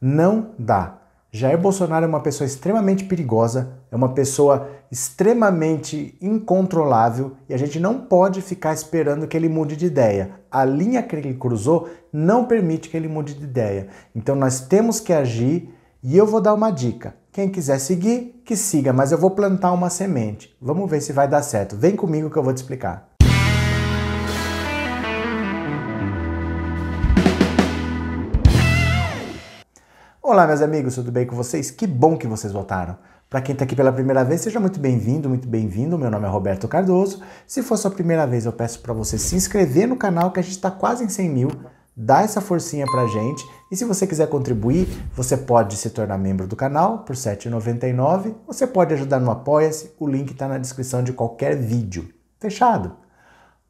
Não dá. Jair Bolsonaro é uma pessoa extremamente perigosa, é uma pessoa extremamente incontrolável e a gente não pode ficar esperando que ele mude de ideia. A linha que ele cruzou não permite que ele mude de ideia. Então nós temos que agir e eu vou dar uma dica. Quem quiser seguir, que siga, mas eu vou plantar uma semente. Vamos ver se vai dar certo. Vem comigo que eu vou te explicar. Olá, meus amigos, tudo bem com vocês? Que bom que vocês voltaram. Para quem está aqui pela primeira vez, seja muito bem-vindo, muito bem-vindo. Meu nome é Roberto Cardoso. Se for sua primeira vez, eu peço para você se inscrever no canal, que a gente está quase em 100 mil. Dá essa forcinha para gente. E se você quiser contribuir, você pode se tornar membro do canal por R$ 7,99. Você pode ajudar no Apoia-se. O link está na descrição de qualquer vídeo. Fechado?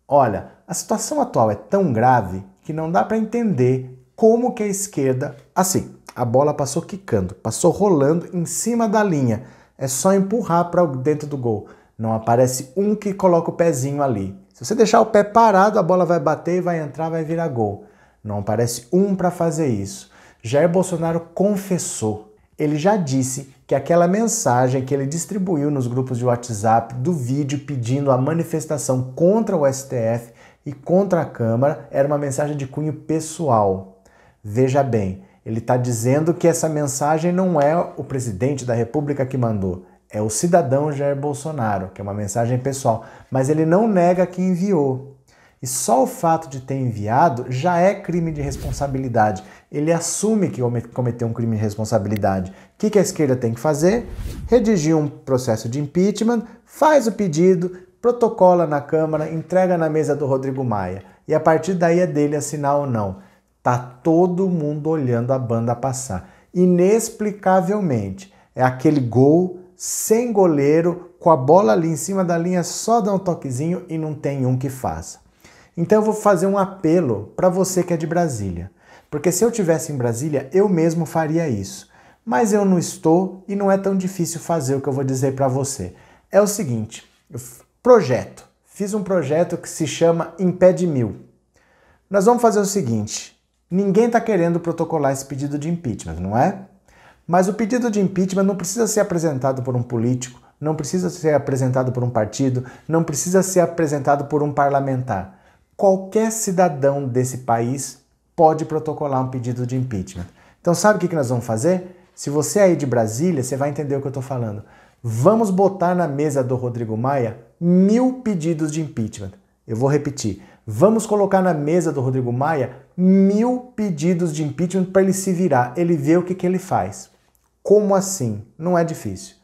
Olha, a situação atual é tão grave que não dá para entender como que a esquerda, assim, a bola passou quicando, passou rolando em cima da linha. É só empurrar para dentro do gol. Não aparece um que coloca o pezinho ali. Se você deixar o pé parado, a bola vai bater, vai entrar, vai virar gol. Não aparece um para fazer isso. Jair Bolsonaro confessou. Ele já disse que aquela mensagem que ele distribuiu nos grupos de WhatsApp do vídeo pedindo a manifestação contra o STF e contra a Câmara era uma mensagem de cunho pessoal. Veja bem, ele está dizendo que essa mensagem não é o presidente da República que mandou, é o cidadão Jair Bolsonaro, que é uma mensagem pessoal, mas ele não nega que enviou. E só o fato de ter enviado já é crime de responsabilidade. Ele assume que cometeu um crime de responsabilidade. O que a esquerda tem que fazer? Redigir um processo de impeachment, faz o pedido, protocola na Câmara, entrega na mesa do Rodrigo Maia. E a partir daí é dele assinar ou não. Tá todo mundo olhando a banda passar. Inexplicavelmente, é aquele gol sem goleiro, com a bola ali em cima da linha, só dá um toquezinho e não tem um que faça. Então eu vou fazer um apelo para você que é de Brasília. Porque se eu tivesse em Brasília, eu mesmo faria isso. Mas eu não estou e não é tão difícil fazer o que eu vou dizer para você. É o seguinte, projeto. Fiz um projeto que se chama Em Pé de Mil. Nós vamos fazer o seguinte, Ninguém está querendo protocolar esse pedido de impeachment, não é? Mas o pedido de impeachment não precisa ser apresentado por um político, não precisa ser apresentado por um partido, não precisa ser apresentado por um parlamentar. Qualquer cidadão desse país pode protocolar um pedido de impeachment. Então, sabe o que nós vamos fazer? Se você é aí de Brasília, você vai entender o que eu estou falando. Vamos botar na mesa do Rodrigo Maia mil pedidos de impeachment. Eu vou repetir. Vamos colocar na mesa do Rodrigo Maia mil pedidos de impeachment para ele se virar. Ele vê o que, que ele faz. Como assim? Não é difícil.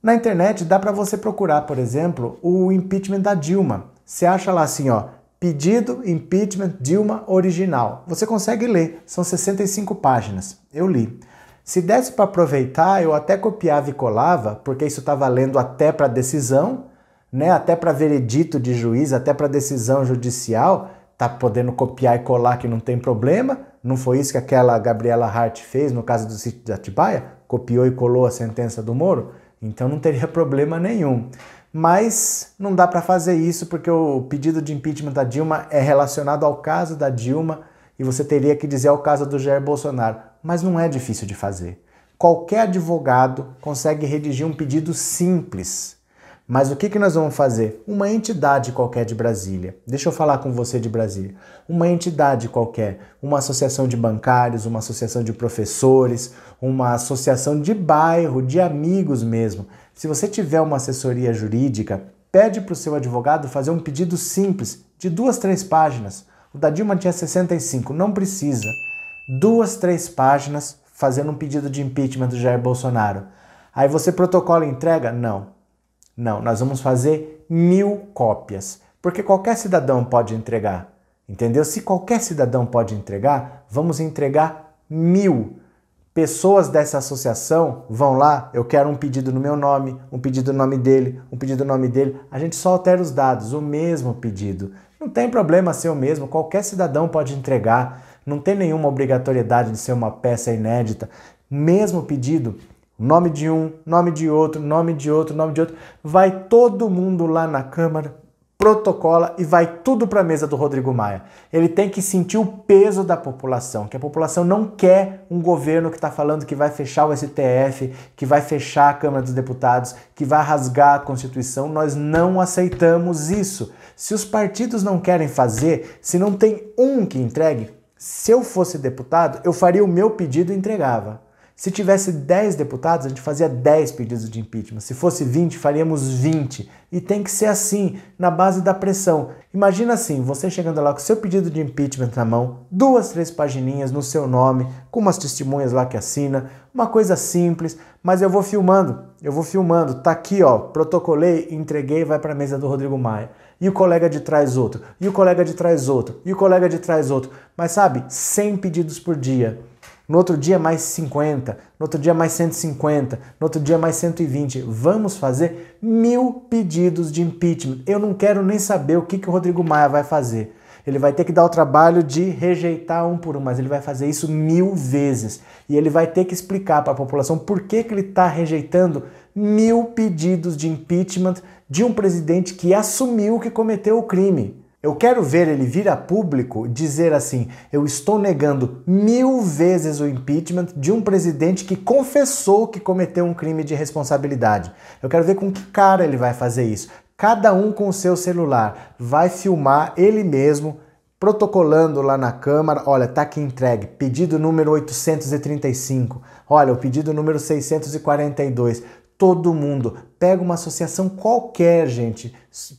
Na internet dá para você procurar, por exemplo, o impeachment da Dilma. Você acha lá assim, ó, pedido impeachment Dilma original. Você consegue ler, são 65 páginas. Eu li. Se desse para aproveitar, eu até copiava e colava, porque isso está valendo até para decisão, né? Até para veredito de juiz, até para decisão judicial tá podendo copiar e colar que não tem problema. Não foi isso que aquela Gabriela Hart fez no caso do sítio de Atibaia? Copiou e colou a sentença do Moro? Então não teria problema nenhum. Mas não dá para fazer isso porque o pedido de impeachment da Dilma é relacionado ao caso da Dilma e você teria que dizer ao caso do Jair Bolsonaro. Mas não é difícil de fazer. Qualquer advogado consegue redigir um pedido simples mas o que, que nós vamos fazer? Uma entidade qualquer de Brasília, deixa eu falar com você de Brasília, uma entidade qualquer, uma associação de bancários, uma associação de professores, uma associação de bairro, de amigos mesmo. Se você tiver uma assessoria jurídica, pede para o seu advogado fazer um pedido simples, de duas, três páginas. O da Dilma tinha 65, não precisa. Duas, três páginas fazendo um pedido de impeachment do Jair Bolsonaro. Aí você protocola entrega? Não não, nós vamos fazer mil cópias, porque qualquer cidadão pode entregar, entendeu? Se qualquer cidadão pode entregar, vamos entregar mil. Pessoas dessa associação vão lá, eu quero um pedido no meu nome, um pedido no nome dele, um pedido no nome dele. A gente só altera os dados, o mesmo pedido. Não tem problema ser o mesmo, qualquer cidadão pode entregar, não tem nenhuma obrigatoriedade de ser uma peça inédita. Mesmo pedido, Nome de um, nome de outro, nome de outro, nome de outro. Vai todo mundo lá na Câmara, protocola e vai tudo para a mesa do Rodrigo Maia. Ele tem que sentir o peso da população, que a população não quer um governo que está falando que vai fechar o STF, que vai fechar a Câmara dos Deputados, que vai rasgar a Constituição. Nós não aceitamos isso. Se os partidos não querem fazer, se não tem um que entregue, se eu fosse deputado, eu faria o meu pedido e entregava. Se tivesse 10 deputados, a gente fazia 10 pedidos de impeachment. Se fosse 20, faríamos 20. E tem que ser assim, na base da pressão. Imagina assim, você chegando lá com seu pedido de impeachment na mão, duas, três pagininhas no seu nome, com umas testemunhas lá que assina, uma coisa simples, mas eu vou filmando, eu vou filmando, tá aqui, ó, protocolei, entreguei, vai para a mesa do Rodrigo Maia. E o colega de trás outro, e o colega de trás outro, e o colega de trás outro. Mas sabe, 100 pedidos por dia no outro dia mais 50, no outro dia mais 150, no outro dia mais 120. Vamos fazer mil pedidos de impeachment. Eu não quero nem saber o que, que o Rodrigo Maia vai fazer. Ele vai ter que dar o trabalho de rejeitar um por um, mas ele vai fazer isso mil vezes. E ele vai ter que explicar para a população por que, que ele está rejeitando mil pedidos de impeachment de um presidente que assumiu que cometeu o crime. Eu quero ver ele vir a público dizer assim: eu estou negando mil vezes o impeachment de um presidente que confessou que cometeu um crime de responsabilidade. Eu quero ver com que cara ele vai fazer isso. Cada um com o seu celular vai filmar ele mesmo protocolando lá na Câmara, olha, tá aqui entregue, pedido número 835, olha, o pedido número 642 todo mundo. Pega uma associação qualquer, gente.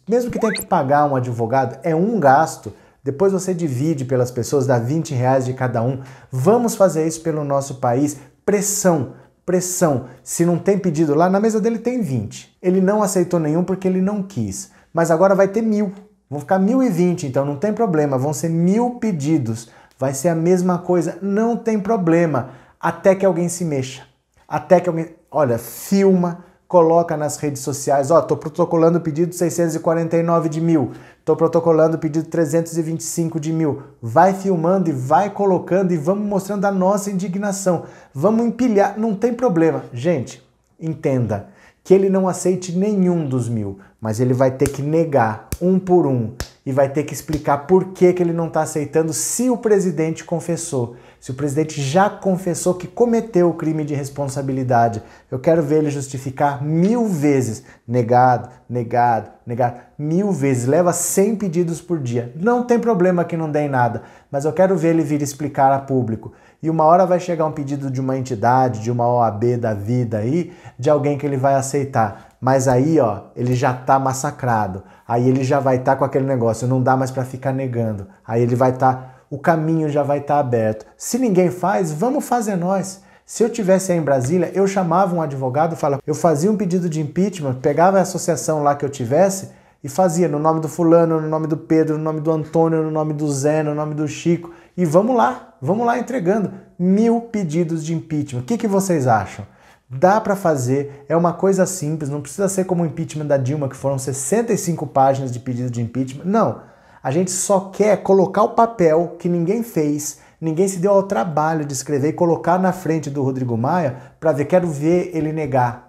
Mesmo que tenha que pagar um advogado, é um gasto. Depois você divide pelas pessoas, dá 20 reais de cada um. Vamos fazer isso pelo nosso país. Pressão, pressão. Se não tem pedido lá, na mesa dele tem 20. Ele não aceitou nenhum porque ele não quis. Mas agora vai ter mil. Vão ficar mil e vinte, então não tem problema. Vão ser mil pedidos. Vai ser a mesma coisa, não tem problema. Até que alguém se mexa até que eu me. Olha, filma, coloca nas redes sociais, ó, oh, tô protocolando o pedido 649 de mil, tô protocolando o pedido 325 de mil. Vai filmando e vai colocando e vamos mostrando a nossa indignação. Vamos empilhar, não tem problema. Gente, entenda que ele não aceite nenhum dos mil, mas ele vai ter que negar um por um e vai ter que explicar por que, que ele não está aceitando se o presidente confessou, se o presidente já confessou que cometeu o crime de responsabilidade. Eu quero ver ele justificar mil vezes. Negado, negado, negado, mil vezes. Leva 100 pedidos por dia. Não tem problema que não dê nada, mas eu quero ver ele vir explicar a público. E uma hora vai chegar um pedido de uma entidade, de uma OAB da vida aí, de alguém que ele vai aceitar. Mas aí, ó, ele já tá massacrado. Aí ele já vai estar tá com aquele negócio, não dá mais para ficar negando. Aí ele vai estar, tá, o caminho já vai estar tá aberto. Se ninguém faz, vamos fazer nós. Se eu tivesse aí em Brasília, eu chamava um advogado, falava, eu fazia um pedido de impeachment, pegava a associação lá que eu tivesse e fazia no nome do fulano, no nome do Pedro, no nome do Antônio, no nome do Zé, no nome do Chico e vamos lá, vamos lá entregando mil pedidos de impeachment. O que, que vocês acham? Dá para fazer, é uma coisa simples, não precisa ser como o impeachment da Dilma, que foram 65 páginas de pedido de impeachment. Não. A gente só quer colocar o papel que ninguém fez, ninguém se deu ao trabalho de escrever e colocar na frente do Rodrigo Maia para ver, quero ver ele negar,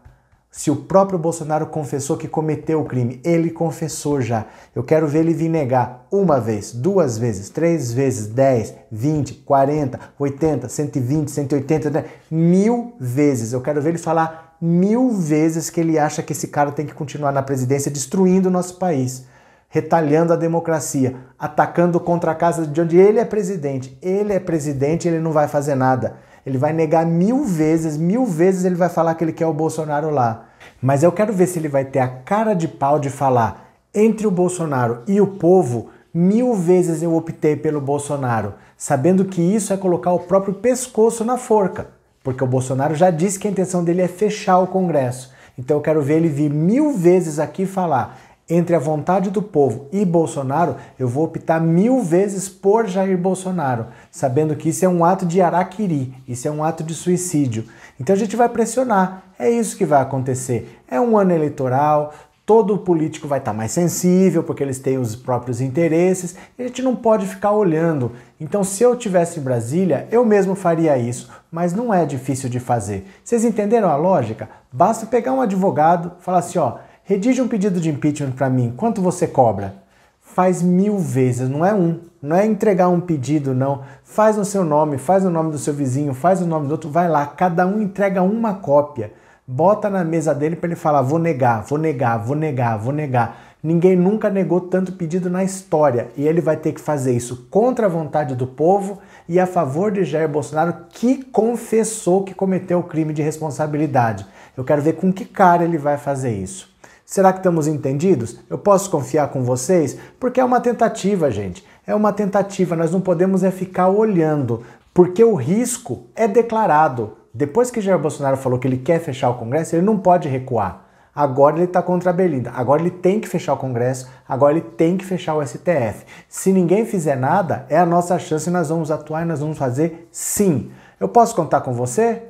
se o próprio Bolsonaro confessou que cometeu o crime, ele confessou já. Eu quero ver ele vir negar uma vez, duas vezes, três vezes, dez, vinte, quarenta, oitenta, cento e vinte, cento e oitenta, né? mil vezes. Eu quero ver ele falar mil vezes que ele acha que esse cara tem que continuar na presidência destruindo o nosso país, retalhando a democracia, atacando contra a casa de onde ele é presidente. Ele é presidente, ele não vai fazer nada. Ele vai negar mil vezes, mil vezes ele vai falar que ele quer o Bolsonaro lá. Mas eu quero ver se ele vai ter a cara de pau de falar entre o Bolsonaro e o povo. Mil vezes eu optei pelo Bolsonaro, sabendo que isso é colocar o próprio pescoço na forca, porque o Bolsonaro já disse que a intenção dele é fechar o Congresso. Então eu quero ver ele vir mil vezes aqui falar: entre a vontade do povo e Bolsonaro, eu vou optar mil vezes por Jair Bolsonaro, sabendo que isso é um ato de araquiri, isso é um ato de suicídio. Então a gente vai pressionar, é isso que vai acontecer. É um ano eleitoral, todo político vai estar mais sensível porque eles têm os próprios interesses, a gente não pode ficar olhando. Então, se eu tivesse em Brasília, eu mesmo faria isso, mas não é difícil de fazer. Vocês entenderam a lógica? Basta pegar um advogado, falar assim, ó, Redige um pedido de impeachment para mim, quanto você cobra? Faz mil vezes, não é um. Não é entregar um pedido, não. Faz no seu nome, faz no nome do seu vizinho, faz no nome do outro, vai lá, cada um entrega uma cópia. Bota na mesa dele para ele falar: vou negar, vou negar, vou negar, vou negar. Ninguém nunca negou tanto pedido na história e ele vai ter que fazer isso contra a vontade do povo e a favor de Jair Bolsonaro, que confessou que cometeu o crime de responsabilidade. Eu quero ver com que cara ele vai fazer isso. Será que estamos entendidos? Eu posso confiar com vocês? Porque é uma tentativa, gente. É uma tentativa, nós não podemos é ficar olhando, porque o risco é declarado. Depois que Jair Bolsonaro falou que ele quer fechar o Congresso, ele não pode recuar. Agora ele está contra a Belinda. Agora ele tem que fechar o Congresso. Agora ele tem que fechar o STF. Se ninguém fizer nada, é a nossa chance. Nós vamos atuar e nós vamos fazer sim. Eu posso contar com você?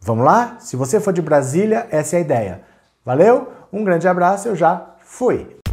Vamos lá? Se você for de Brasília, essa é a ideia. Valeu? Um grande abraço, eu já fui!